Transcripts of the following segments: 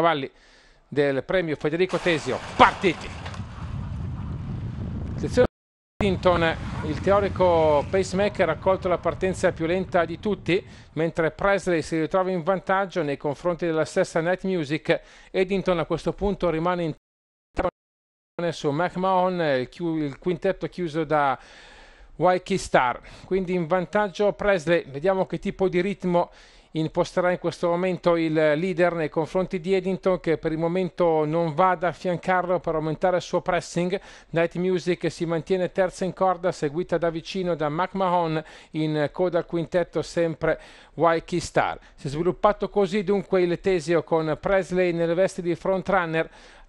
cavalli del premio Federico Tesio. Partiti! Sezione Huntington, il teorico pacemaker ha colto la partenza più lenta di tutti, mentre Presley si ritrova in vantaggio nei confronti della stessa Night Music. Eddington a questo punto rimane in su McMahon, il, il quintetto chiuso da Star. Quindi in vantaggio Presley, vediamo che tipo di ritmo imposterà in questo momento il leader nei confronti di Eddington che per il momento non va ad affiancarlo per aumentare il suo pressing. Night Music si mantiene terza in corda seguita da vicino da McMahon in coda al quintetto sempre Waikey Star. Si è sviluppato così dunque il Tesio con Presley nelle vesti di frontrunner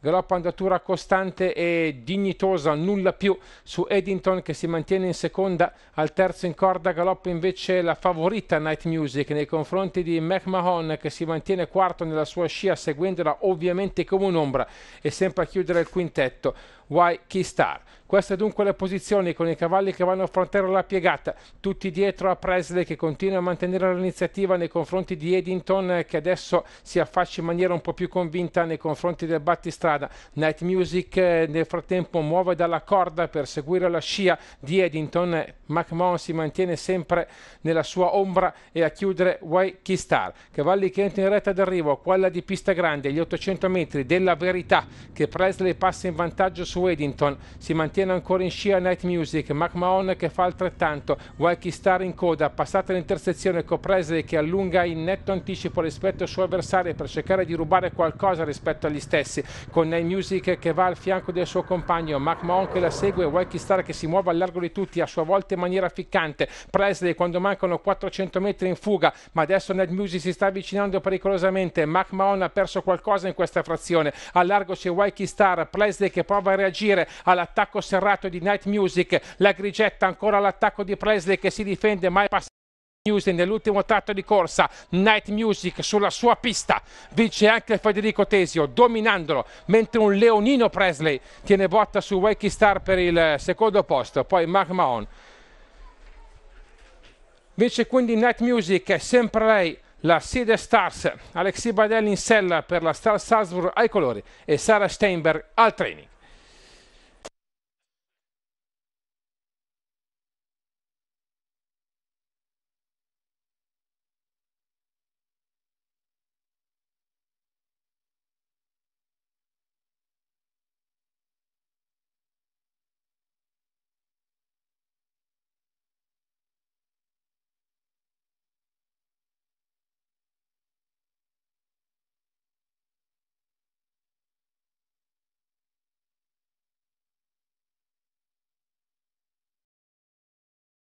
galoppa andatura costante e dignitosa, nulla più su Eddington che si mantiene in seconda, al terzo in corda galoppa invece la favorita Night Music nei confronti di McMahon che si mantiene quarto nella sua scia seguendola ovviamente come un'ombra e sempre a chiudere il quintetto. Y Keystar. Queste dunque le posizioni con i cavalli che vanno a affrontare la piegata, tutti dietro a Presley che continua a mantenere l'iniziativa nei confronti di Eddington eh, che adesso si affaccia in maniera un po' più convinta nei confronti del battistrada. Night Music eh, nel frattempo muove dalla corda per seguire la scia di Eddington, McMahon si mantiene sempre nella sua ombra e a chiudere Y Keystar. Cavalli che entra in retta d'arrivo, quella di pista grande, gli 800 metri della verità che Presley passa in vantaggio su su Eddington, si mantiene ancora in scia Night Music, McMahon che fa altrettanto, Walkie Star in coda, passata l'intersezione con Presley che allunga in netto anticipo rispetto ai suoi avversari per cercare di rubare qualcosa rispetto agli stessi, con Night Music che va al fianco del suo compagno, McMahon che la segue, Walkie Star che si muove al largo di tutti, a sua volta in maniera ficcante, Presley quando mancano 400 metri in fuga, ma adesso Night Music si sta avvicinando pericolosamente, McMahon ha perso qualcosa in questa frazione, al largo c'è Walkie Star, Presley che prova a realizzare reagire all'attacco serrato di Night Music, la Grigetta ancora all'attacco di Presley che si difende mai passato nell'ultimo tratto di corsa Night Music sulla sua pista vince anche Federico Tesio dominandolo mentre un Leonino Presley tiene botta su Wakey Star per il secondo posto poi Mark Mahon vince quindi Night Music sempre lei la Seed Stars Alexi Badelli in sella per la Star Salzburg ai colori e Sara Steinberg al training